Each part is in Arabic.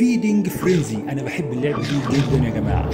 فيدنج فرينزي انا بحب اللعبه دي جدا يا جماعه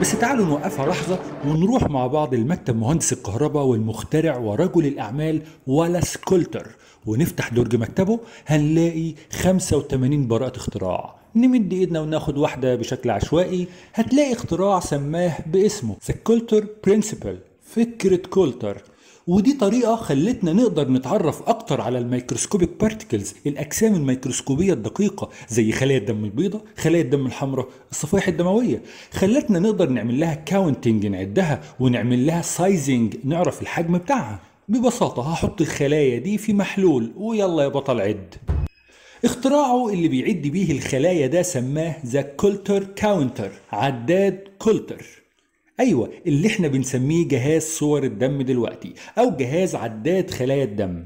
بس تعالوا نوقفها لحظه ونروح مع بعض لمكتب مهندس الكهرباء والمخترع ورجل الاعمال ولاس كولتر ونفتح درج مكتبه هنلاقي 85 براءه اختراع نمد ايدنا وناخد واحده بشكل عشوائي هتلاقي اختراع سماه باسمه ذا كولتر برينسيبل فكره كولتر ودي طريقة خلتنا نقدر نتعرف أكتر على الميكروسكوبيك بارتيكلز الأجسام الميكروسكوبية الدقيقة زي خلايا الدم البيضاء خلايا الدم الحمراء الصفائح الدموية خلتنا نقدر نعمل لها كاونتنج نعدها ونعمل لها سايزنج نعرف الحجم بتاعها ببساطة هحط الخلايا دي في محلول ويلا يا بطل عد اختراعه اللي بيعد بيه الخلايا ده سماه ذا كولتر كاونتر عداد كولتر ايوه اللي احنا بنسميه جهاز صور الدم دلوقتي او جهاز عداد خلايا الدم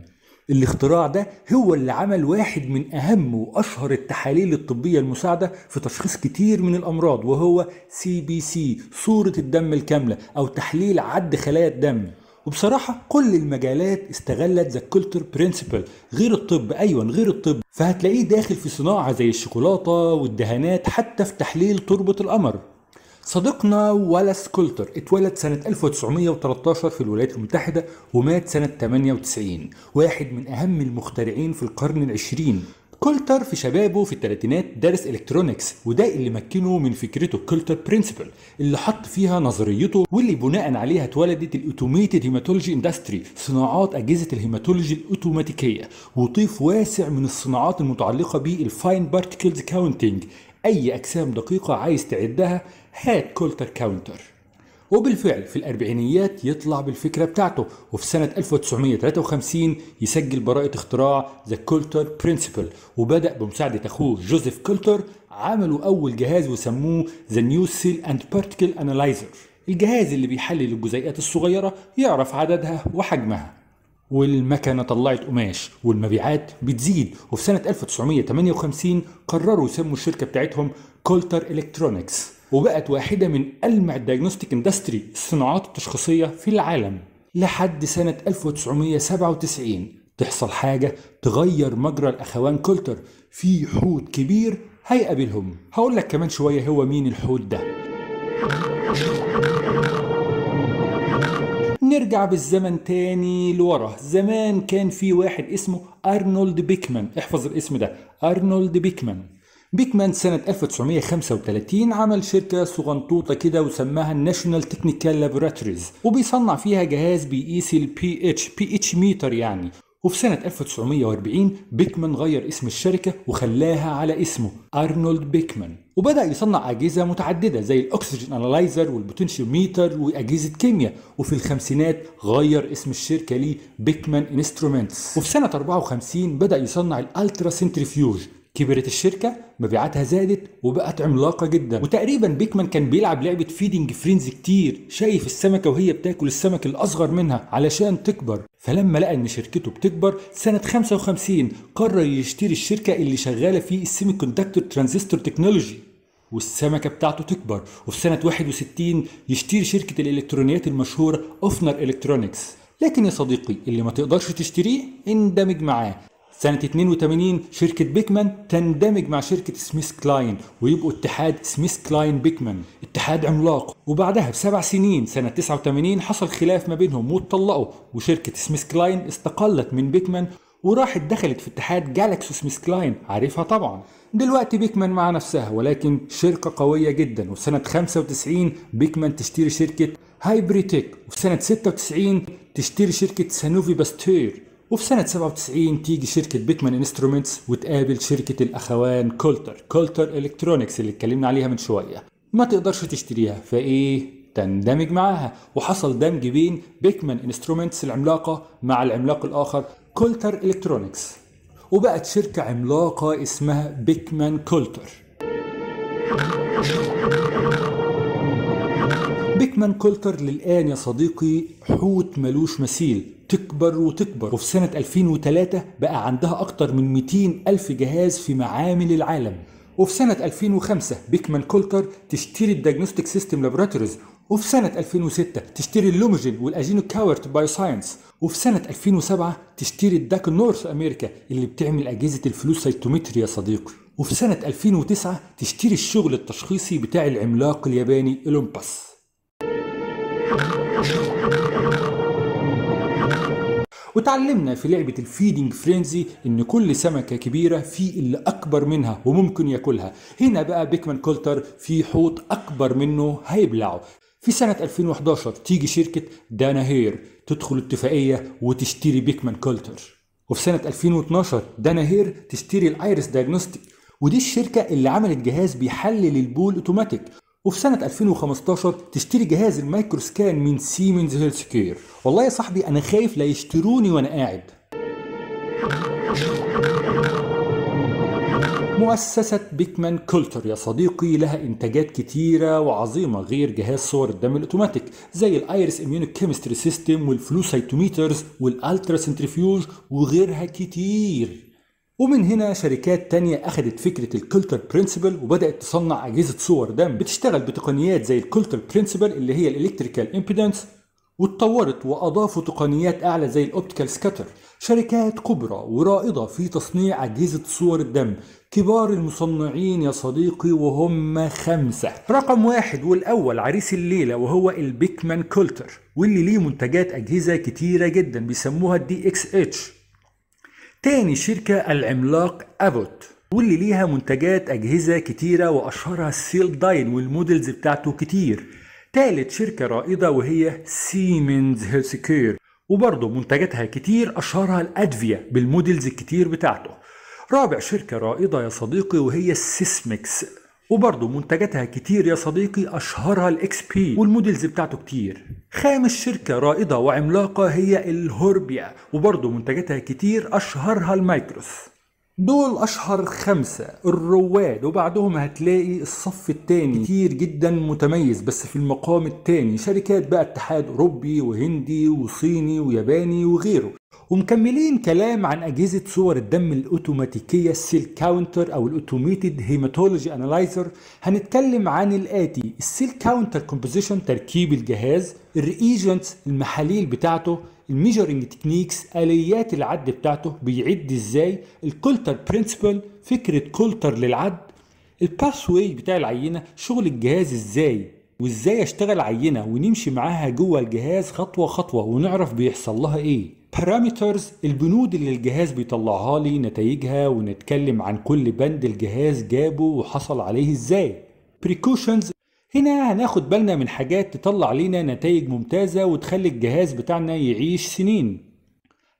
الاختراع ده هو اللي عمل واحد من اهم واشهر التحاليل الطبيه المساعده في تشخيص كتير من الامراض وهو سي بي سي صوره الدم الكامله او تحليل عد خلايا الدم وبصراحة كل المجالات استغلت ذا كولتر برنسبل غير الطب أيوة غير الطب فهتلاقيه داخل في صناعة زي الشوكولاتة والدهانات حتى في تحليل تربة القمر صديقنا والاس كولتر اتولد سنة 1913 في الولايات المتحدة ومات سنة 98 واحد من أهم المخترعين في القرن العشرين كولتر في شبابه في الثلاثينات درس الكترونكس وده اللي مكنه من فكرته كولتر برينسيبل اللي حط فيها نظريته واللي بناء عليها اتولدت الاوتوميتد هيماتولوجي اندستري صناعات اجهزه الهيماتولوجي الاوتوماتيكيه وطيف واسع من الصناعات المتعلقه بالفاين بارتكلز كاونتنج اي اجسام دقيقه عايز تعدها هات كولتر كاونتر وبالفعل في الأربعينيات يطلع بالفكرة بتاعته وفي سنة 1953 يسجل براءة اختراع ذا كولتر برينسيبل وبدأ بمساعدة أخوه جوزيف كولتر عملوا أول جهاز وسموه ذا نيو سيل أند بارتكل أنالايزر الجهاز اللي بيحلل الجزيئات الصغيرة يعرف عددها وحجمها والمكنة طلعت قماش والمبيعات بتزيد وفي سنة 1958 قرروا يسموا الشركة بتاعتهم كولتر إلكترونيكس وبقت واحدة من ألمع الدياجنوستيك اندستري الصناعات التشخيصية في العالم لحد سنة 1997 تحصل حاجة تغير مجرى الأخوان كولتر في حوت كبير هيقابلهم هقول لك كمان شوية هو مين الحوت ده نرجع بالزمن تاني لورا زمان كان في واحد اسمه أرنولد بيكمان احفظ الاسم ده أرنولد بيكمان بيكمان سنة 1935 عمل شركة صغنطوطة كده وسماها الناشونال تكنيكال لابوراتوريز وبيصنع فيها جهاز بيقيس البي اتش بي اتش ميتر يعني وفي سنة 1940 بيكمان غير اسم الشركة وخلاها على اسمه أرنولد بيكمان وبدأ يصنع أجهزة متعددة زي الأكسجين أنالايزر والبوتنشيو ميتر وأجهزة كيمياء وفي الخمسينات غير اسم الشركة ليه بيكمان انسترومنتس وفي سنة 54 بدأ يصنع الألترا سنتريفيوج كبرت الشركة مبيعاتها زادت وبقت عملاقة جدا وتقريبا بيكمان كان بيلعب لعبة فيدنج فرينز كتير شايف السمكة وهي بتاكل السمك الأصغر منها علشان تكبر فلما لقى ان شركته بتكبر سنة 55 قرر يشتري الشركة اللي شغالة في السيمي كوندكتور ترانزستور تكنولوجي والسمكة بتاعته تكبر وفي سنة 61 يشتري شركة الإلكترونيات المشهورة أوفنر إلكترونيكس لكن يا صديقي اللي ما تقدرش تشتريه اندمج معاه سنة 82 شركة بيكمان تندمج مع شركة سميث كلاين ويبقوا اتحاد سميث كلاين بيكمان اتحاد عملاق وبعدها بسبع سنين سنة 89 حصل خلاف ما بينهم واتطلقوا وشركة سميث كلاين استقلت من بيكمان وراحت دخلت في اتحاد جالكسي سميث كلاين عارفها طبعا دلوقتي بيكمان مع نفسها ولكن شركة قوية جدا وسنة 95 بيكمان تشتري شركة هايبريتك وفي سنة 96 تشتري شركة سانوفي باستير وفي سنة 97 تيجي شركة بيتمان انسترومنتس وتقابل شركة الأخوان كولتر كولتر الكترونيكس اللي اتكلمنا عليها من شوية ما تقدرش تشتريها فإيه تندمج معاها وحصل دمج بين بيكمان انسترومنتس العملاقة مع العملاق الآخر كولتر الكترونيكس وبقت شركة عملاقة اسمها بيكمان كولتر بيكمان كولتر للآن يا صديقي حوت ملوش مثيل تكبر وتكبر وفي سنة 2003 بقى عندها أكتر من 200 ألف جهاز في معامل العالم وفي سنة 2005 بيكمان كولكر تشتري الدياجنوستيك سيستم لابراتوريز وفي سنة 2006 تشتري اللوموجين والأجينو كاورت باي ساينس وفي سنة 2007 تشتري الداك نورث أمريكا اللي بتعمل أجهزة الفلوس سيتومتري يا صديقي وفي سنة 2009 تشتري الشغل التشخيصي بتاع العملاق الياباني إلومباس وتعلمنا في لعبة الفيدينج فرينزي ان كل سمكة كبيرة في اللي اكبر منها وممكن ياكلها هنا بقى بيكمان كولتر في حوت اكبر منه هيبلعه في سنة 2011 تيجي شركة دانا هير تدخل اتفاقية وتشتري بيكمان كولتر وفي سنة 2012 دانا هير تشتري الايرس دايجنوستيك ودي الشركة اللي عملت جهاز بيحلل البول اوتوماتيك وفي سنة 2015 تشتري جهاز المايكرو سكان من سيمنز هيلث كير والله يا صاحبي أنا خايف لا يشتروني وأنا قاعد مؤسسة بيكمان كولتر يا صديقي لها إنتاجات كتيرة وعظيمة غير جهاز صور الدم الأوتوماتيك زي الأيرس كيمستري سيستم والفلو سيتوميترز والألترا سنتريفيوج وغيرها كتير ومن هنا شركات تانية أخذت فكرة الكولتر برينسيبل وبدأت تصنع أجهزة صور دم بتشتغل بتقنيات زي الكولتر برينسيبل اللي هي الإلكتريكال إمبيدنس واتطورت وأضافوا تقنيات أعلى زي الأوبتيكال سكاتر شركات كبرى ورائدة في تصنيع أجهزة صور الدم كبار المصنعين يا صديقي وهم خمسة رقم واحد والأول عريس الليلة وهو البيكمان كولتر واللي ليه منتجات أجهزة كتيرة جدا بيسموها الدي اكس اتش تاني شركة العملاق أفوت واللي ليها منتجات أجهزة كتيرة وأشهرها السيل داين والمودلز بتاعته كتير تالت شركة رائدة وهي سيمنز كير وبرضه منتجاتها كتير أشهرها الأدفيا بالمودلز الكتير بتاعته رابع شركة رائدة يا صديقي وهي السيسمكس وبرضه منتجاتها كتير يا صديقي اشهرها الاكس بي والموديلز بتاعته كتير خامس شركة رائدة وعملاقة هي الهوربيا وبرضه منتجاتها كتير اشهرها المايكروس دول اشهر خمسة الرواد وبعدهم هتلاقي الصف الثاني كتير جدا متميز بس في المقام الثاني شركات بقى اتحاد اوروبي وهندي وصيني وياباني وغيره ومكملين كلام عن أجهزة صور الدم الأوتوماتيكية السيل كاونتر أو الأوتوميتد هيماتولوجي أنالايزر هنتكلم عن الآتي السيل كاونتر كومبوزيشن تركيب الجهاز الريجنتس المحاليل بتاعته الميجرنج تكنيكس آليات العد بتاعته بيعد إزاي الكولتر برنسبل فكرة كولتر للعد الباسوي بتاع العينة شغل الجهاز إزاي وازاي اشتغل عينه ونمشي معاها جوه الجهاز خطوه خطوه ونعرف بيحصل لها ايه parameters البنود اللي الجهاز بيطلعها لي نتائجها ونتكلم عن كل بند الجهاز جابه وحصل عليه ازاي precautions هنا هناخد بالنا من حاجات تطلع لينا نتائج ممتازة وتخلي الجهاز بتاعنا يعيش سنين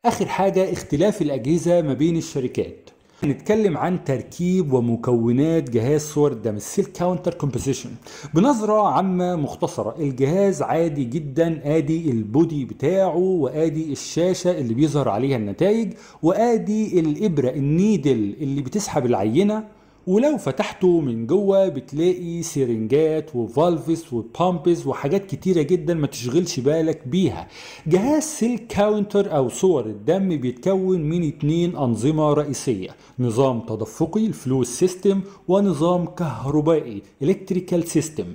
آخر حاجة اختلاف الأجهزة ما بين الشركات نتكلم عن تركيب ومكونات جهاز صور الدم السيل كاونتر كومبوزيشن بنظرة عامة مختصرة الجهاز عادي جدا ادي البودي بتاعه وادي الشاشة اللي بيظهر عليها النتائج وادي الابرة النيدل اللي بتسحب العينة ولو فتحته من جوه بتلاقي سرنجات وفالفس وبامبز وحاجات كتيرة جدا ما تشغلش بالك بيها جهاز سيل كاونتر او صور الدم بيتكون من اتنين انظمة رئيسية نظام تدفقي الفلوس سيستم ونظام كهربائي الكتريكال سيستم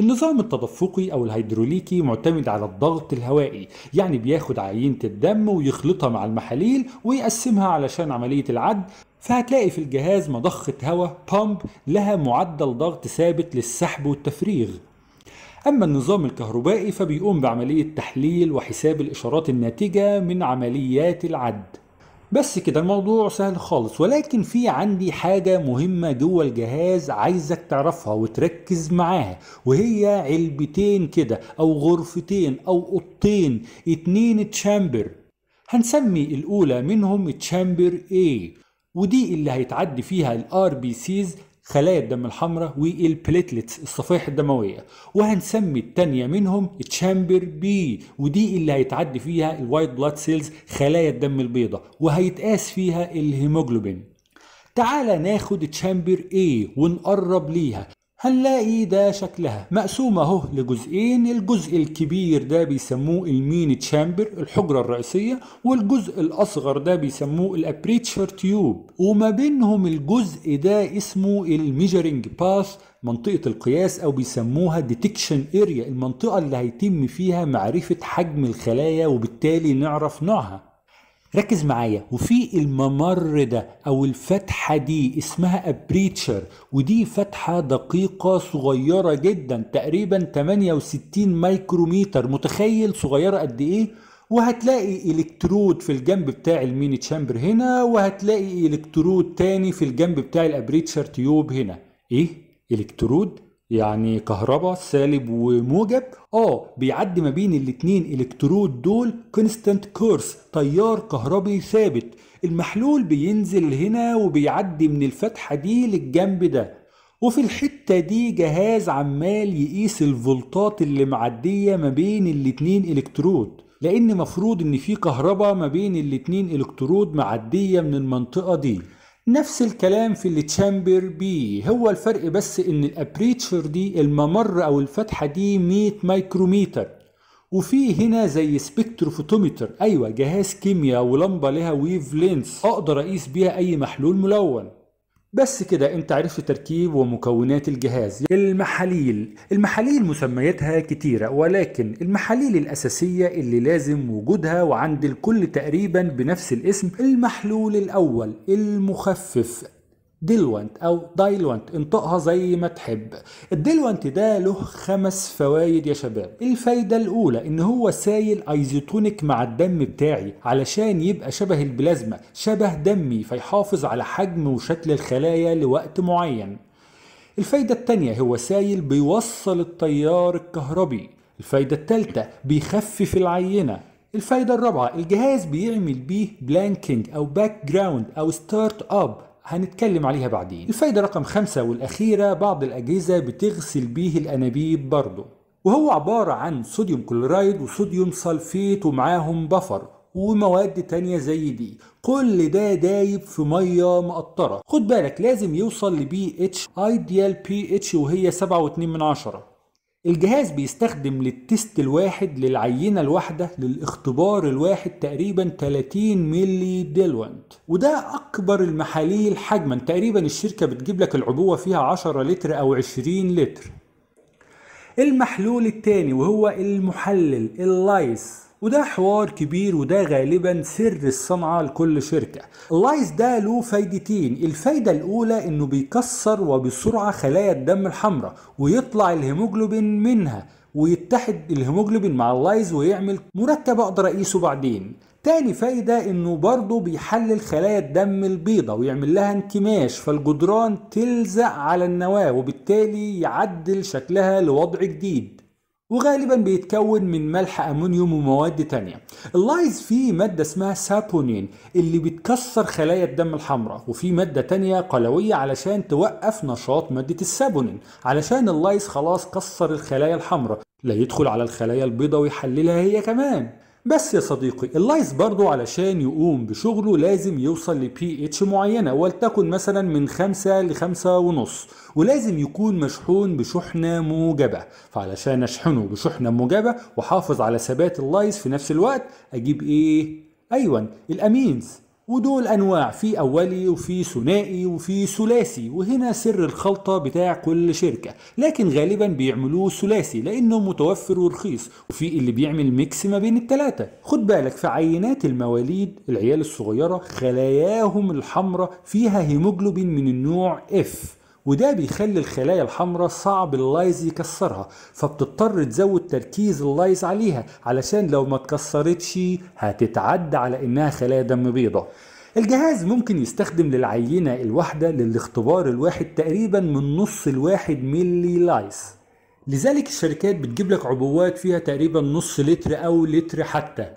النظام التدفقي او الهيدروليكي معتمد على الضغط الهوائي يعني بياخد عينة الدم ويخلطها مع المحاليل ويقسمها علشان عملية العد فهتلاقي في الجهاز مضخة هواء بامب لها معدل ضغط ثابت للسحب والتفريغ أما النظام الكهربائي فبيقوم بعملية تحليل وحساب الإشارات الناتجة من عمليات العد بس كده الموضوع سهل خالص ولكن في عندي حاجة مهمة جوه الجهاز عايزك تعرفها وتركز معاها وهي علبتين كده أو غرفتين أو أوضتين اتنين تشامبر هنسمي الأولى منهم تشامبر A ودي اللي هيتعدي فيها الار بي سيز خلايا الدم الحمراء والبليتلتس الصفائح الدمويه وهنسمي التانية منهم تشامبر بي ودي اللي هيتعدي فيها الوايت بلاد سيلز خلايا الدم البيضاء وهيتقاس فيها الهيموجلوبين تعالى ناخد تشامبر A ونقرب ليها هنلاقي ده شكلها مقسومة اهو لجزئين الجزء الكبير ده بيسموه المين تشامبر الحجرة الرئيسية والجزء الأصغر ده بيسموه الابريتشر تيوب وما بينهم الجزء ده اسمه الميجرينج باث منطقة القياس أو بيسموها ديتكشن اريا المنطقة اللي هيتم فيها معرفة حجم الخلايا وبالتالي نعرف نوعها ركز معايا وفي الممر ده او الفتحه دي اسمها ابريتشر ودي فتحه دقيقه صغيره جدا تقريبا 68 مايكرومتر متخيل صغيره قد ايه وهتلاقي الكترود في الجنب بتاع الميني تشامبر هنا وهتلاقي الكترود تاني في الجنب بتاع الابريتشر تيوب هنا ايه الكترود يعني كهرباء سالب وموجب اه بيعدي ما بين الاتنين الكترود دول كونستانت كورس تيار كهربي ثابت المحلول بينزل هنا وبيعدي من الفتحة دي للجنب ده وفي الحتة دي جهاز عمال يقيس الفولتات اللي معدية ما بين الاتنين الكترود لان مفروض ان في كهرباء ما بين الاتنين الكترود معدية من المنطقة دي نفس الكلام في التشامبر بي هو الفرق بس ان الابريتشر دي الممر او الفتحه دي 100 مايكروميتر وفي هنا زي سبكتروفوتوميتر ايوه جهاز كيمياء ولمبه لها ويف لينس اقدر اقيس بيها اي محلول ملون بس كده انت عرفت تركيب ومكونات الجهاز المحاليل المحاليل مسمياتها كتيرة ولكن المحاليل الأساسية اللي لازم وجودها وعند الكل تقريبا بنفس الاسم المحلول الأول المخفف ديلوانت او دايلوانت انطقها زي ما تحب الديلوانت ده له خمس فوائد يا شباب الفايده الاولى ان هو سايل ايزوتونيك مع الدم بتاعي علشان يبقى شبه البلازما شبه دمي فيحافظ على حجم وشكل الخلايا لوقت معين الفايده الثانيه هو سايل بيوصل التيار الكهربي الفايده الثالثه بيخفف العينه الفايدة الرابعة الجهاز بيعمل بيه بلانكينج أو باك جراوند أو ستارت أب هنتكلم عليها بعدين الفايدة رقم خمسة والأخيرة بعض الأجهزة بتغسل بيه الأنابيب برضه وهو عبارة عن صوديوم كلورايد وصوديوم صلفيت ومعاهم بفر ومواد تانية زي دي كل ده دايب في مية مقطرة خد بالك لازم يوصل لبي اتش ايديال بي اتش وهي سبعة واتنين من عشرة الجهاز بيستخدم للتست الواحد للعينة الواحدة للاختبار الواحد تقريبا 30 ملي ديلوانت وده أكبر المحاليل حجما تقريبا الشركة بتجيب لك العبوة فيها 10 لتر أو 20 لتر المحلول الثاني وهو المحلل اللايس وده حوار كبير وده غالبا سر الصنعة لكل شركة اللايز ده له فايدتين الفايدة الأولى إنه بيكسر وبسرعة خلايا الدم الحمراء ويطلع الهيموجلوبين منها ويتحد الهيموجلوبين مع اللايز ويعمل مركب أقدر أقيسه بعدين تاني فايدة انه برضه بيحلل خلايا الدم البيضة ويعمل لها انكماش فالجدران تلزق على النواة وبالتالي يعدل شكلها لوضع جديد وغالبا بيتكون من ملح امونيوم ومواد تانية اللايز فيه مادة اسمها سابونين اللي بتكسر خلايا الدم الحمراء وفي مادة تانية قلوية علشان توقف نشاط مادة السابونين علشان اللايز خلاص كسر الخلايا الحمراء لا يدخل على الخلايا البيضاء ويحللها هي كمان بس يا صديقي اللايس برضو علشان يقوم بشغله لازم يوصل لبي اتش معينة ولتكن مثلا من خمسة لخمسة ونص ولازم يكون مشحون بشحنة موجبة فعلشان اشحنه بشحنة موجبة وحافظ على ثبات اللايس في نفس الوقت اجيب ايه؟ ايوه الامينز ودول انواع في اولي وفي ثنائي وفي ثلاثي وهنا سر الخلطه بتاع كل شركه لكن غالبا بيعملوه ثلاثي لانه متوفر ورخيص وفي اللي بيعمل ميكس ما بين الثلاثه خد بالك في عينات المواليد العيال الصغيره خلاياهم الحمراء فيها هيموجلوبين من النوع اف وده بيخلي الخلايا الحمراء صعب اللايز يكسرها فبتضطر تزود تركيز اللايز عليها علشان لو ما اتكسرتش هتتعدى على انها خلايا دم بيضاء الجهاز ممكن يستخدم للعينة الواحدة للاختبار الواحد تقريبا من نص الواحد ملي لايز لذلك الشركات بتجيب لك عبوات فيها تقريبا نص لتر او لتر حتى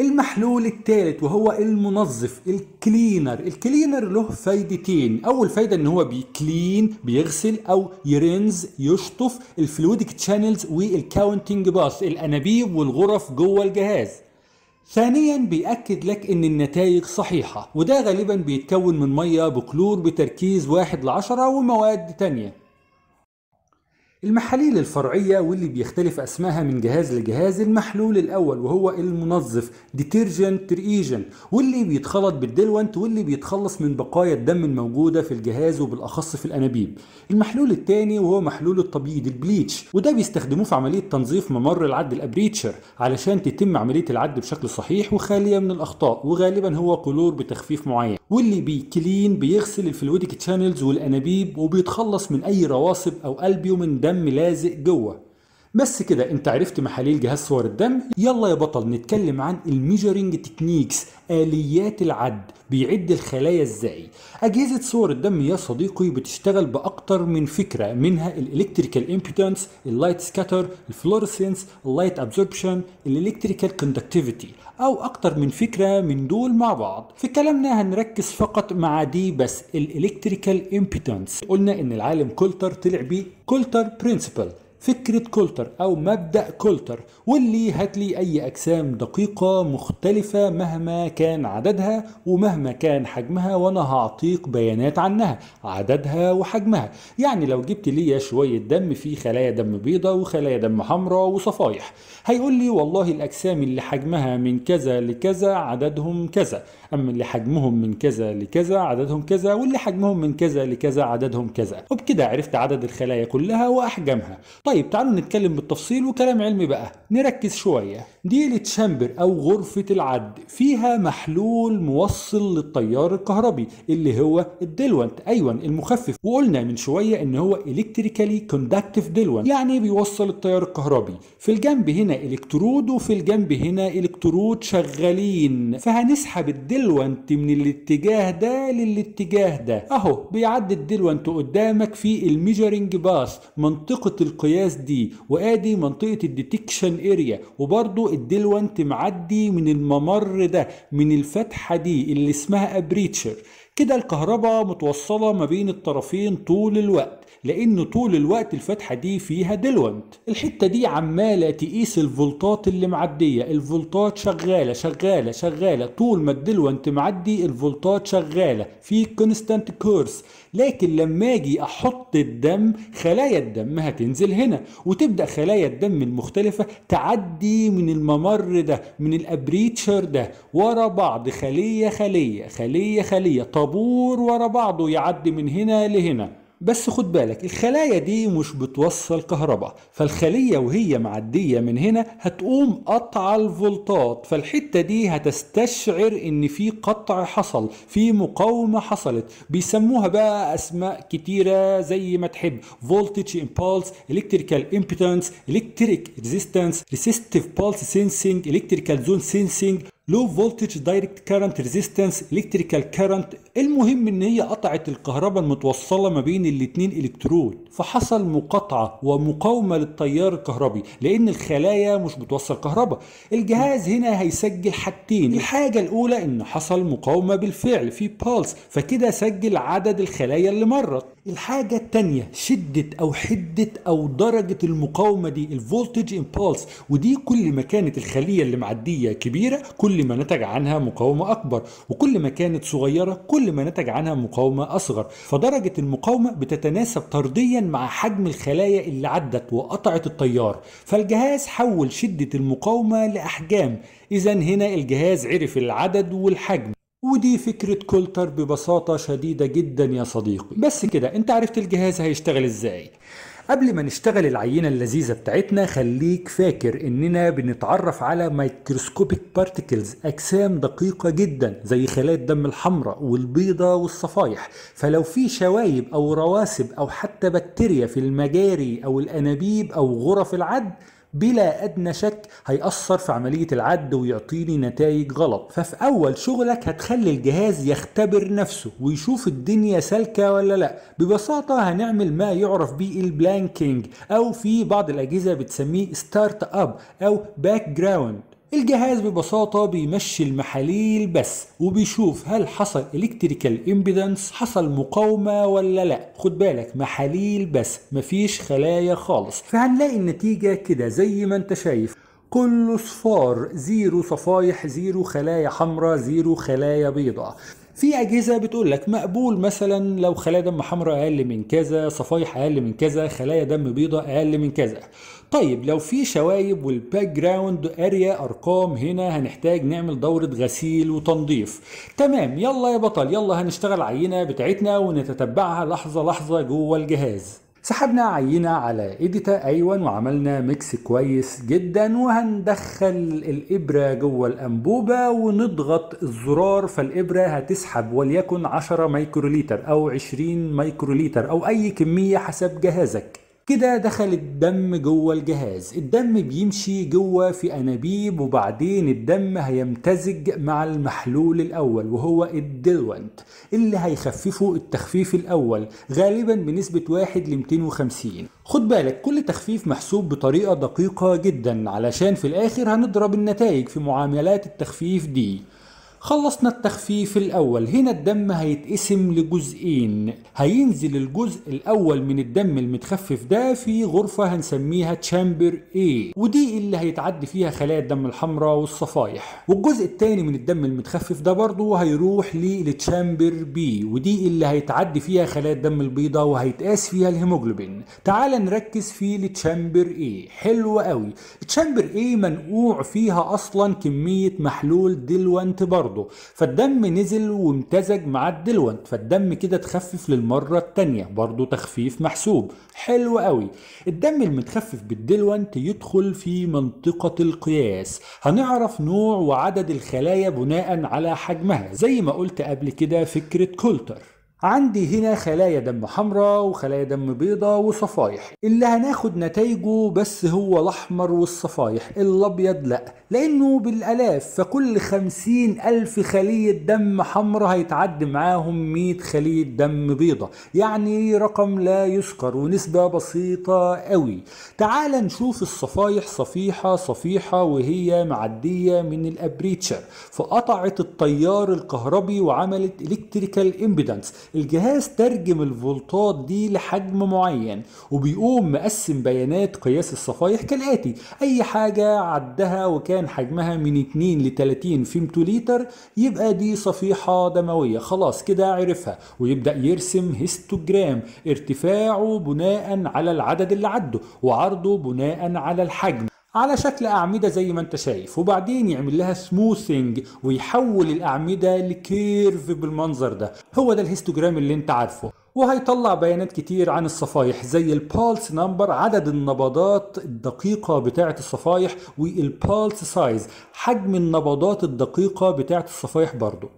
المحلول الثالث وهو المنظف الكلينر الكلينر له فايدتين اول فايده ان هو بيكلين بيغسل او يرنز يشطف الفلويدك تشانلز والكاونتنج باس الانابيب والغرف جوه الجهاز ثانيا بيأكد لك ان النتائج صحيحة وده غالبا بيتكون من مية بكلور بتركيز واحد لعشرة ومواد تانية المحاليل الفرعية واللي بيختلف اسمها من جهاز لجهاز المحلول الأول وهو المنظف ديترجنت ريجن واللي بيتخلط بالدلونت واللي بيتخلص من بقايا الدم الموجودة في الجهاز وبالأخص في الأنابيب المحلول الثاني وهو محلول التبييض البليتش وده بيستخدموه في عملية تنظيف ممر العد الأبريتشر علشان تتم عملية العد بشكل صحيح وخالية من الأخطاء وغالبا هو كلور بتخفيف معين واللي بيكلين بيغسل الفلويدك تشانلز والأنابيب وبيتخلص من أي رواسب أو ألبيوم من دم دم لازق جوه بس كده انت عرفت محاليل جهاز صور الدم يلا يا بطل نتكلم عن الميجرنج تكنيكس اليات العد بيعد الخلايا ازاي اجهزه صور الدم يا صديقي بتشتغل باكتر من فكره منها الالكتريكال امبيدانس اللايت سكاتر الفلورسنس اللايت ابزوربشن الالكتريكال كوندكتيفيتي او اكتر من فكره من دول مع بعض في كلامنا هنركز فقط مع دي بس الالكتريكال امبيدانس قلنا ان العالم كولتر طلع بيه كولتر برينسيبل فكرة كولتر أو مبدأ كولتر واللي هات لي أي أجسام دقيقة مختلفة مهما كان عددها ومهما كان حجمها وأنا هعطيك بيانات عنها عددها وحجمها يعني لو جبت لي شوية دم في خلايا دم بيضة وخلايا دم حمراء وصفايح هيقول لي والله الأجسام اللي حجمها من كذا لكذا عددهم كذا أما اللي حجمهم من كذا لكذا عددهم كذا واللي حجمهم من كذا لكذا عددهم كذا وبكده عرفت عدد الخلايا كلها وأحجامها طيب طيب تعالوا نتكلم بالتفصيل وكلام علمي بقى نركز شوية دي التشامبر أو غرفة العد فيها محلول موصل للتيار الكهربي اللي هو الدلوانت أيوة المخفف وقلنا من شوية إن هو إلكتريكالي كوندكتيف دلوانت يعني بيوصل التيار الكهربي في الجنب هنا إلكترود وفي الجنب هنا إلكترود شغالين فهنسحب الدلوانت من الاتجاه ده للاتجاه ده أهو بيعدي الدلوانت قدامك في الميجرنج باس منطقة القياس الناس دي وادي منطقه الديتكشن اريا وبرده الديلوانت معدي من الممر ده من الفتحه دي اللي اسمها ابريتشر كده الكهرباء متوصله ما بين الطرفين طول الوقت لأن طول الوقت الفتحة دي فيها دلونت الحتة دي عمالة تقيس الفولتات اللي معدية الفولتات شغالة شغالة شغالة طول ما الدلونت معدي الفولتات شغالة في كونستانت كورس لكن لما اجي احط الدم خلايا الدم هتنزل هنا وتبدأ خلايا الدم المختلفة تعدي من الممر ده من الابريتشر ده ورا بعض خلية خلية خلية خلية طابور ورا بعضه يعدي من هنا لهنا بس خد بالك الخلايا دي مش بتوصل كهرباء فالخلية وهي معدية من هنا هتقوم قطع الفولتات فالحتة دي هتستشعر ان في قطع حصل في مقاومة حصلت بيسموها بقى اسماء كتيرة زي ما تحب فولتج امبالس الكتريكال امبيدانس الكتريك ريزيستانس ريسيستيف بالس سينسينج الكتريكال زون سينسينج لو فولتج دايركت كارنت ريزيستنس الكتريكال كارنت المهم ان هي قطعت الكهرباء المتوصله ما بين الاثنين الكترود فحصل مقاطعه ومقاومه للتيار الكهربي لان الخلايا مش بتوصل كهرباء الجهاز هنا هيسجل حاجتين الحاجه الاولى ان حصل مقاومه بالفعل في بالس فكده سجل عدد الخلايا اللي مرت الحاجة التانية شدة أو حدة أو درجة المقاومة دي الفولتج امبالس ودي كل ما كانت الخلية اللي معدية كبيرة كل كل ما نتج عنها مقاومة أكبر وكل ما كانت صغيرة كل ما نتج عنها مقاومة أصغر فدرجة المقاومة بتتناسب طرديا مع حجم الخلايا اللي عدت وقطعت التيار فالجهاز حول شدة المقاومة لأحجام إذا هنا الجهاز عرف العدد والحجم ودي فكرة كولتر ببساطة شديدة جدا يا صديقي بس كده انت عرفت الجهاز هيشتغل ازاي قبل ما نشتغل العينة اللذيذة بتاعتنا خليك فاكر اننا بنتعرف على مايكروسكوبيك بارتكلز اجسام دقيقة جدا زي خلايا الدم الحمراء والبيضة والصفايح فلو في شوايب او رواسب او حتى بكتيريا في المجاري او الانابيب او غرف العد بلا أدنى شك هيأثر في عملية العد ويعطيني نتائج غلط ففي أول شغلك هتخلي الجهاز يختبر نفسه ويشوف الدنيا سالكة ولا لا ببساطة هنعمل ما يعرف بيه البلانكينج أو في بعض الأجهزة بتسميه ستارت أب أو باك جراوند الجهاز ببساطة بيمشي المحاليل بس وبيشوف هل حصل الكتريكال امبيدنس حصل مقاومة ولا لا خد بالك محاليل بس مفيش خلايا خالص فهنلاقي النتيجة كده زي ما انت شايف كله صفار زيرو صفايح زيرو خلايا حمراء زيرو خلايا بيضاء في اجهزه بتقول لك مقبول مثلا لو خلايا دم حمراء اقل من كذا صفايح اقل من كذا خلايا دم بيضاء اقل من كذا طيب لو في شوايب والباك جراوند اريا ارقام هنا هنحتاج نعمل دوره غسيل وتنظيف تمام يلا يا بطل يلا هنشتغل عينه بتاعتنا ونتتبعها لحظه لحظه جوه الجهاز سحبنا عينة على إيديتا أيون وعملنا ميكس كويس جدا وهندخل الإبرة جوه الأنبوبة ونضغط الزرار فالإبرة هتسحب وليكن 10 مايكروليتر أو 20 مايكروليتر أو أي كمية حسب جهازك كده دخل الدم جوه الجهاز الدم بيمشي جوه في انابيب وبعدين الدم هيمتزج مع المحلول الاول وهو الديلوانت اللي هيخففه التخفيف الاول غالبا بنسبه 1 ل 250 خد بالك كل تخفيف محسوب بطريقه دقيقه جدا علشان في الاخر هنضرب النتائج في معاملات التخفيف دي خلصنا التخفيف الأول هنا الدم هيتقسم لجزئين هينزل الجزء الأول من الدم المتخفف ده في غرفة هنسميها تشامبر A ودي اللي هيتعدي فيها خلايا الدم الحمراء والصفائح والجزء الثاني من الدم المتخفف ده برضه هيروح للتشامبر B ودي اللي هيتعدي فيها خلايا الدم البيضاء وهيتقاس فيها الهيموجلوبين تعال نركز في التشامبر A حلو قوي تشامبر A منقوع فيها أصلا كمية محلول دلوانت برضه برضه فالدم نزل وامتزج مع الدلونت فالدم كده تخفف للمرة التانية برضه تخفيف محسوب حلو قوي الدم المتخفف بالدلونت يدخل في منطقة القياس هنعرف نوع وعدد الخلايا بناء على حجمها زي ما قلت قبل كده فكرة كولتر عندي هنا خلايا دم حمراء وخلايا دم بيضاء وصفايح اللي هناخد نتائجه بس هو الاحمر والصفايح الابيض لا لأنه بالألاف فكل خمسين ألف خلية دم حمراء هيتعدي معاهم مية خلية دم بيضة يعني رقم لا يذكر ونسبة بسيطة قوي تعال نشوف الصفايح صفيحة صفيحة وهي معدية من الأبريتشر فقطعت التيار الكهربي وعملت إلكتريكال إمبيدنس الجهاز ترجم الفولتات دي لحجم معين وبيقوم مقسم بيانات قياس الصفايح كالآتي أي حاجة عدها وكان كان حجمها من 2 ل 30 فيمتوليتر يبقى دي صفيحة دموية خلاص كده عرفها ويبدأ يرسم هيستوجرام ارتفاعه بناء على العدد اللي عده وعرضه بناء على الحجم على شكل أعمدة زي ما أنت شايف وبعدين يعمل لها سموثنج ويحول الأعمدة لكيرف بالمنظر ده هو ده الهيستوجرام اللي أنت عارفه وهيطلع بيانات كتير عن الصفائح زي البالس نمبر عدد النبضات الدقيقة بتاعة الصفائح والبالس سايز حجم النبضات الدقيقة بتاعة الصفائح برضه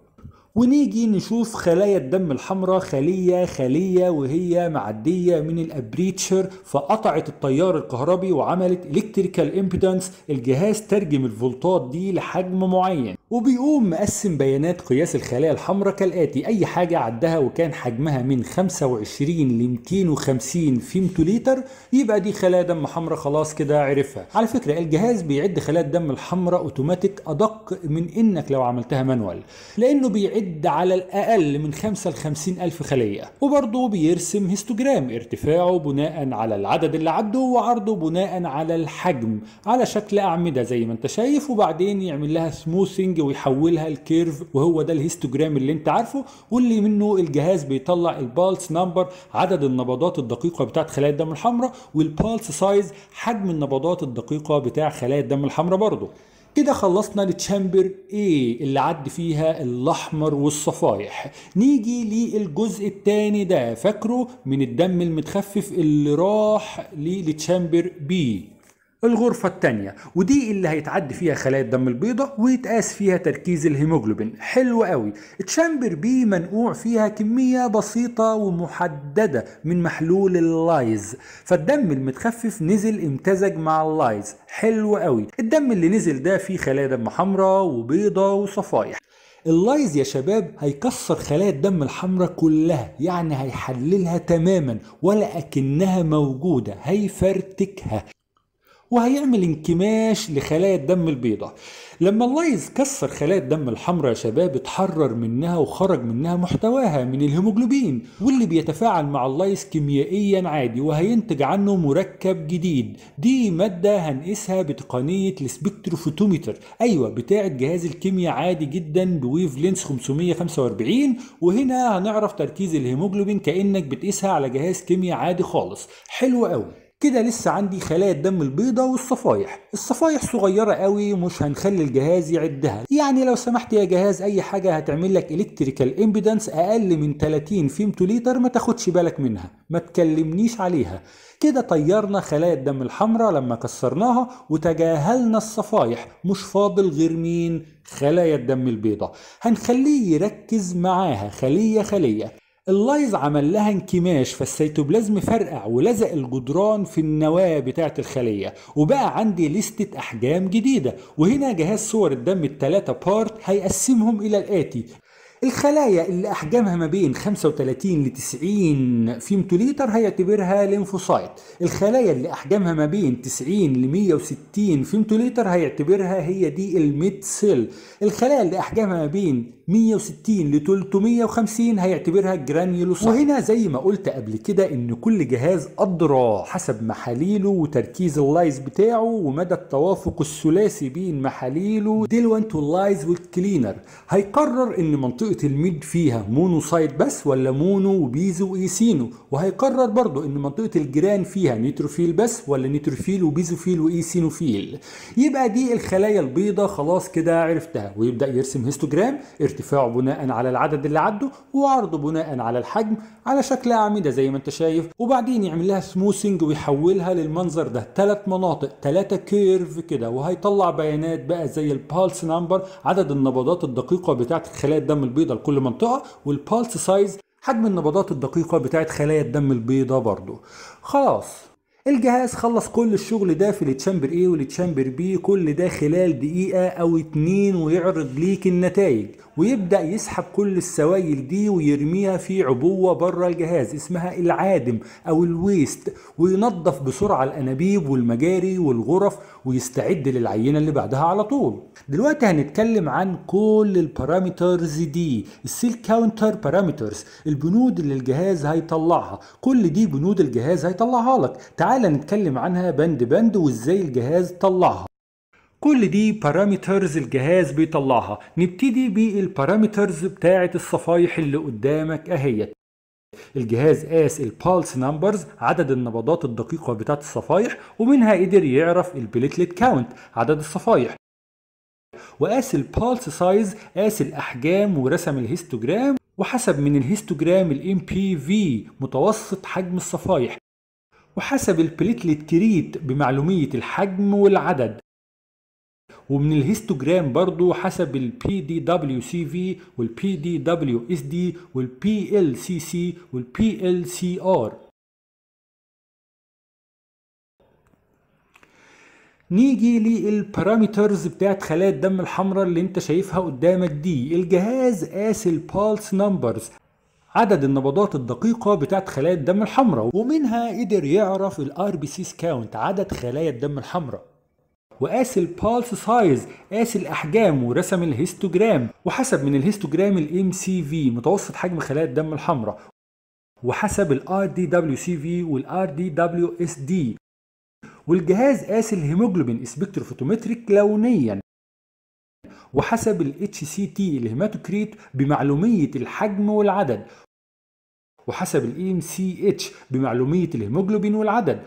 ونيجي نشوف خلايا الدم الحمراء خلية خلية وهي معدية من الابريتشر فقطعت التيار الكهربي وعملت الكتريكال امبيدنس الجهاز ترجم الفولتات دي لحجم معين وبيقوم مقسم بيانات قياس الخلايا الحمراء كالآتي أي حاجة عدها وكان حجمها من 25 ل 250 فيمتوليتر يبقى دي خلايا دم حمراء خلاص كده عرفها على فكرة الجهاز بيعد خلايا الدم الحمراء أوتوماتيك أدق من إنك لو عملتها مانوال لأنه بيعد على الأقل من 5 ل 50 ألف خلية وبرضه بيرسم هيستوجرام ارتفاعه بناء على العدد اللي عده وعرضه بناء على الحجم على شكل أعمدة زي ما أنت شايف وبعدين يعمل لها سموثنج الرينج ويحولها لكيرف وهو ده الهيستوجرام اللي انت عارفه واللي منه الجهاز بيطلع البالس نمبر عدد النبضات الدقيقه بتاعت خلايا الدم الحمراء والبالس سايز حجم النبضات الدقيقه بتاع خلايا الدم الحمراء برضه كده خلصنا لتشامبر ايه اللي عد فيها الاحمر والصفايح نيجي للجزء الثاني ده فاكره من الدم المتخفف اللي راح للتشامبر بي الغرفة التانية ودي اللي هيتعدي فيها خلايا الدم البيضاء ويتقاس فيها تركيز الهيموجلوبين حلو قوي تشامبر بي منقوع فيها كمية بسيطة ومحددة من محلول اللايز فالدم المتخفف نزل امتزج مع اللايز حلو قوي الدم اللي نزل ده فيه خلايا دم حمراء وبيضة وصفايح اللايز يا شباب هيكسر خلايا الدم الحمراء كلها يعني هيحللها تماما ولا اكنها موجوده هيفرتكها وهيعمل انكماش لخلايا الدم البيضاء لما اللايز كسر خلايا الدم الحمراء يا شباب اتحرر منها وخرج منها محتواها من الهيموجلوبين واللي بيتفاعل مع اللايز كيميائيا عادي وهينتج عنه مركب جديد دي مادة هنقيسها بتقنية السبكتروفوتوميتر ايوه بتاعة جهاز الكيمياء عادي جدا بويف لينس 545 وهنا هنعرف تركيز الهيموجلوبين كأنك بتقيسها على جهاز كيمياء عادي خالص حلو قوي كده لسه عندي خلايا الدم البيضاء والصفايح الصفايح صغيرة قوي مش هنخلي الجهاز يعدها يعني لو سمحت يا جهاز اي حاجة هتعمل لك الكتريكال امبيدنس اقل من 30 فيمتوليتر ما تاخدش بالك منها ما تكلمنيش عليها كده طيرنا خلايا الدم الحمراء لما كسرناها وتجاهلنا الصفايح مش فاضل غير مين خلايا الدم البيضاء هنخليه يركز معاها خلية خلية اللايز عمل لها انكماش فالسيتوبلازم فرقع ولزق الجدران في النواه بتاعه الخليه وبقى عندي لستة احجام جديده وهنا جهاز صور الدم الثلاثه بارت هيقسمهم الى الاتي الخلايا اللي احجامها ما بين 35 ل 90 فيمتوليتر هيعتبرها لينفوسايت الخلايا اللي احجامها ما بين 90 ل 160 فيمتوليتر هيعتبرها هي دي الميد سيل الخلايا اللي احجامها ما بين 160 ل 350 هيعتبرها جرانيولوسايت وهنا زي ما قلت قبل كده ان كل جهاز أدرى حسب محاليله وتركيز اللايز بتاعه ومدى التوافق الثلاثي بين محاليله ديلوانت واللايز والكلينر هيقرر ان منطقة الميد فيها مونوسايت بس ولا مونو وبيزو وإيسينو وهيقرر برضه ان منطقة الجيران فيها نيتروفيل بس ولا نيتروفيل وبيزوفيل وإيسينوفيل يبقى دي الخلايا البيضاء خلاص كده عرفتها ويبدأ يرسم هيستوجرام ارتفاعه بناء على العدد اللي عده وعرضه بناء على الحجم على شكل اعمده زي ما انت شايف وبعدين يعمل لها سموثنج ويحولها للمنظر ده ثلاث مناطق ثلاثه كيرف كده وهيطلع بيانات بقى زي البالس نمبر عدد النبضات الدقيقه بتاعت خلايا الدم البيضاء لكل منطقه والبالس سايز حجم النبضات الدقيقة بتاعت خلايا الدم البيضاء برضه خلاص الجهاز خلص كل الشغل ده في التشامبر A والتشامبر B كل ده خلال دقيقة أو اتنين ويعرض ليك النتائج ويبدأ يسحب كل السوائل دي ويرميها في عبوة بره الجهاز اسمها العادم أو الويست وينظف بسرعة الأنابيب والمجاري والغرف ويستعد للعينة اللي بعدها على طول دلوقتي هنتكلم عن كل البارامترز دي السيل كاونتر بارامترز البنود اللي الجهاز هيطلعها كل دي بنود الجهاز هيطلعها لك تعال تعال نتكلم عنها بند بند وازاي الجهاز طلعها كل دي بارامترز الجهاز بيطلعها نبتدي بالبارامترز بتاعة الصفايح اللي قدامك اهيت الجهاز قاس البالس نمبرز عدد النبضات الدقيقة بتاعة الصفايح ومنها قدر يعرف البليتلت كاونت عدد الصفايح وقاس البالس سايز قاس الأحجام ورسم الهيستوجرام وحسب من الهيستوجرام الام بي في متوسط حجم الصفايح وحسب البليتليت كريت بمعلومية الحجم والعدد ومن الهيستوجرام برضو حسب الـ PDWCV والـ PDWSD والـ PLCC والـ PLCR نيجي للبارامترز بتاعت خلايا الدم الحمراء اللي انت شايفها قدامك دي الجهاز قاس البالس نمبرز عدد النبضات الدقيقة بتاعت خلايا الدم الحمراء ومنها قدر يعرف الـ RBCs count عدد خلايا الدم الحمراء وقاس البالس سايز قاس الاحجام ورسم الهيستوجرام وحسب من الهيستوجرام الام سي في متوسط حجم خلايا الدم الحمراء وحسب الار دي دبليو سي في والار دي دبليو اس دي والجهاز قاس الهيموجلوبين سبكتروفوتومتريك لونيا وحسب الـ HCT الهيماتوكريت بمعلومية الحجم والعدد وحسب سي MCH بمعلومية الهيموجلوبين والعدد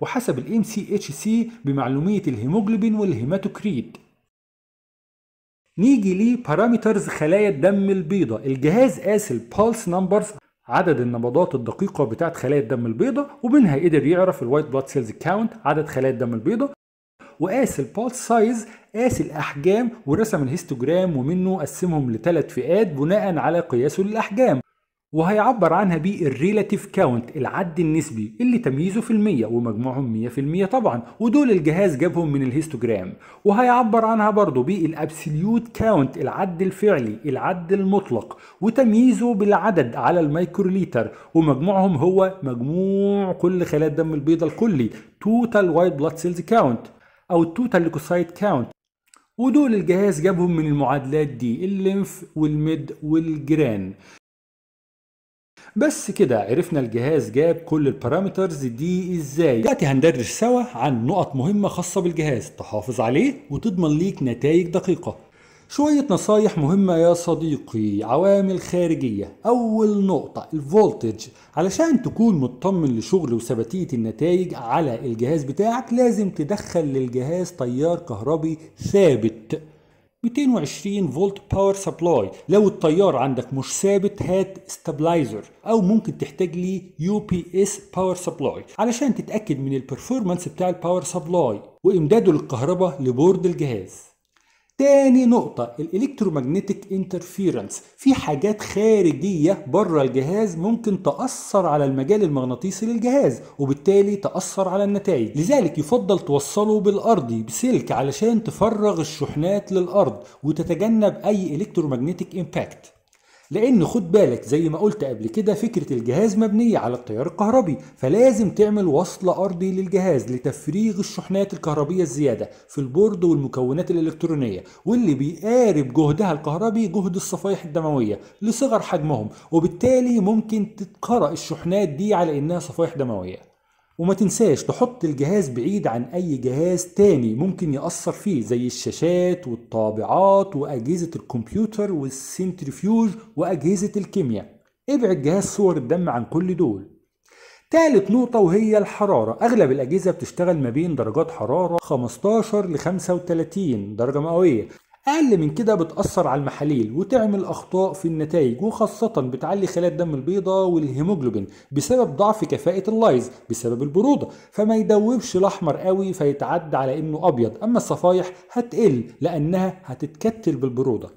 وحسب اتش MCHC بمعلومية الهيموجلوبين والهيماتوكريت نيجي لبارامترز خلايا الدم البيضاء الجهاز قاس البالس نمبرز عدد النبضات الدقيقة بتاعت خلايا الدم البيضاء ومنها قدر يعرف الوايت بلاد سيلز كاونت عدد خلايا الدم البيضاء وقاس Pulse سايز قاس الأحجام ورسم الهيستوجرام ومنه قسمهم لثلاث فئات بناء على قياسه للأحجام وهيعبر عنها بالريلاتيف كاونت العد النسبي اللي تمييزه في المية ومجموعهم مية في المية طبعا ودول الجهاز جابهم من الهيستوجرام وهيعبر عنها برضه بالابسوليوت كاونت العد الفعلي العد المطلق وتمييزه بالعدد على الميكروليتر ومجموعهم هو مجموع كل خلايا الدم البيضاء الكلي توتال وايت بلاد سيلز كاونت او توتال ليكوسايت كاونت ودول الجهاز جابهم من المعادلات دي الليمف والميد والجران بس كده عرفنا الجهاز جاب كل البارامترز دي ازاي دلوقتي هندرس سوا عن نقط مهمة خاصة بالجهاز تحافظ عليه وتضمن ليك نتائج دقيقة شوية نصايح مهمة يا صديقي عوامل خارجية أول نقطة الفولتج علشان تكون مطمن لشغل وثباتية النتائج على الجهاز بتاعك لازم تدخل للجهاز تيار كهربي ثابت 220 فولت باور سبلاي لو التيار عندك مش ثابت هات ستابلايزر او ممكن تحتاج لي يو بي اس باور سبلاي علشان تتاكد من البرفورمانس بتاع الباور سبلاي وامداده للكهرباء لبورد الجهاز تاني نقطة الالكترومagnetic انترفيرنس في حاجات خارجية بره الجهاز ممكن تأثر على المجال المغناطيسي للجهاز وبالتالي تأثر على النتائج لذلك يفضل توصله بالأرضي بسلك علشان تفرغ الشحنات للأرض وتتجنب أي الكترومagnetic امباكت لان خد بالك زي ما قلت قبل كده فكره الجهاز مبنيه على التيار الكهربي فلازم تعمل وصل ارضي للجهاز لتفريغ الشحنات الكهربيه الزياده في البورد والمكونات الالكترونيه واللي بيقارب جهدها الكهربي جهد الصفائح الدمويه لصغر حجمهم وبالتالي ممكن تتقرا الشحنات دي على انها صفائح دمويه وما تنساش تحط الجهاز بعيد عن أي جهاز تاني ممكن يأثر فيه زي الشاشات والطابعات وأجهزة الكمبيوتر والسنترفيوج وأجهزة الكيمياء ابعد جهاز صور الدم عن كل دول تالت نقطة وهي الحرارة أغلب الأجهزة بتشتغل ما بين درجات حرارة 15 ل 35 درجة مئوية أقل من كده بتأثر على المحاليل وتعمل أخطاء في النتائج وخاصة بتعلي خلايا الدم البيضاء والهيموجلوبين بسبب ضعف كفاءة اللايز بسبب البرودة فما يدوبش الأحمر قوي فيتعدى على إنه أبيض أما الصفايح هتقل لأنها هتتكتل بالبرودة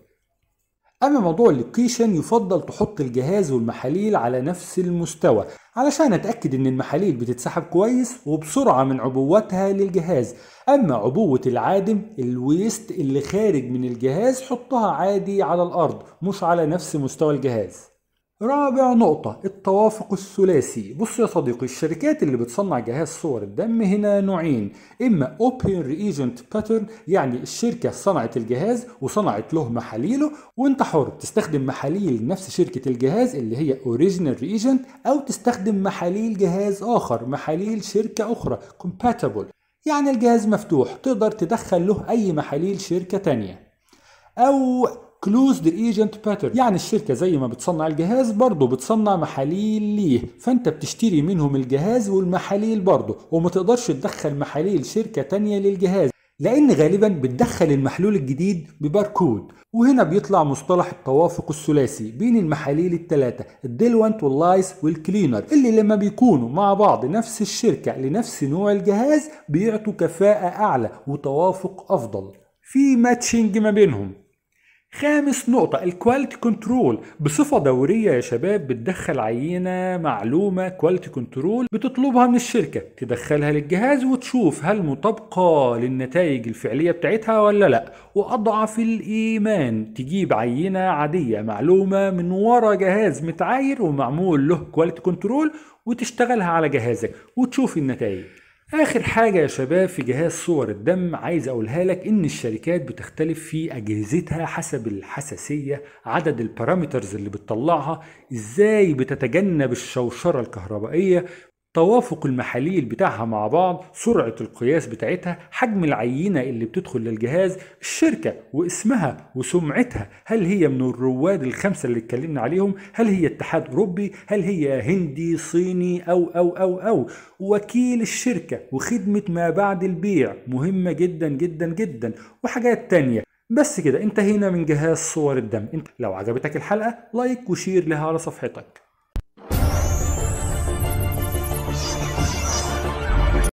أما موضوع اللوكيشن يفضل تحط الجهاز والمحاليل على نفس المستوى علشان أتأكد إن المحاليل بتتسحب كويس وبسرعة من عبوتها للجهاز أما عبوة العادم الويست اللي خارج من الجهاز حطها عادي على الأرض مش على نفس مستوى الجهاز رابع نقطة التوافق الثلاثي بص يا صديقي الشركات اللي بتصنع جهاز صور الدم هنا نوعين إما Open Reagent Pattern يعني الشركة صنعت الجهاز وصنعت له محاليله وانت حر تستخدم محاليل نفس شركة الجهاز اللي هي Original Reagent أو تستخدم محاليل جهاز آخر محاليل شركة أخرى Compatible يعني الجهاز مفتوح تقدر تدخل له أي محاليل شركة تانية أو كلوزد ايجنت باترن يعني الشركه زي ما بتصنع الجهاز برضه بتصنع محاليل ليه فانت بتشتري منهم الجهاز والمحاليل برضه وما تقدرش تدخل محاليل شركه تانية للجهاز لان غالبا بتدخل المحلول الجديد بباركود وهنا بيطلع مصطلح التوافق الثلاثي بين المحاليل الثلاثه الديلوانت واللايس والكلينر اللي لما بيكونوا مع بعض نفس الشركه لنفس نوع الجهاز بيعطوا كفاءه اعلى وتوافق افضل في ماتشنج ما بينهم خامس نقطة الكواليتي كنترول بصفة دورية يا شباب بتدخل عينة معلومة كواليتي كنترول بتطلبها من الشركة تدخلها للجهاز وتشوف هل مطابقة للنتائج الفعلية بتاعتها ولا لا وأضعف الإيمان تجيب عينة عادية معلومة من ورا جهاز متعاير ومعمول له كواليتي كنترول وتشتغلها على جهازك وتشوف النتائج اخر حاجة يا شباب في جهاز صور الدم عايز اقولها لك ان الشركات بتختلف في اجهزتها حسب الحساسية عدد البارامترز اللي بتطلعها ازاي بتتجنب الشوشرة الكهربائية توافق المحاليل بتاعها مع بعض سرعة القياس بتاعتها حجم العينة اللي بتدخل للجهاز الشركة واسمها وسمعتها هل هي من الرواد الخمسة اللي اتكلمنا عليهم هل هي اتحاد أوروبي هل هي هندي صيني أو أو أو أو وكيل الشركة وخدمة ما بعد البيع مهمة جدا جدا جدا وحاجات تانية بس كده انتهينا من جهاز صور الدم انت لو عجبتك الحلقة لايك وشير لها على صفحتك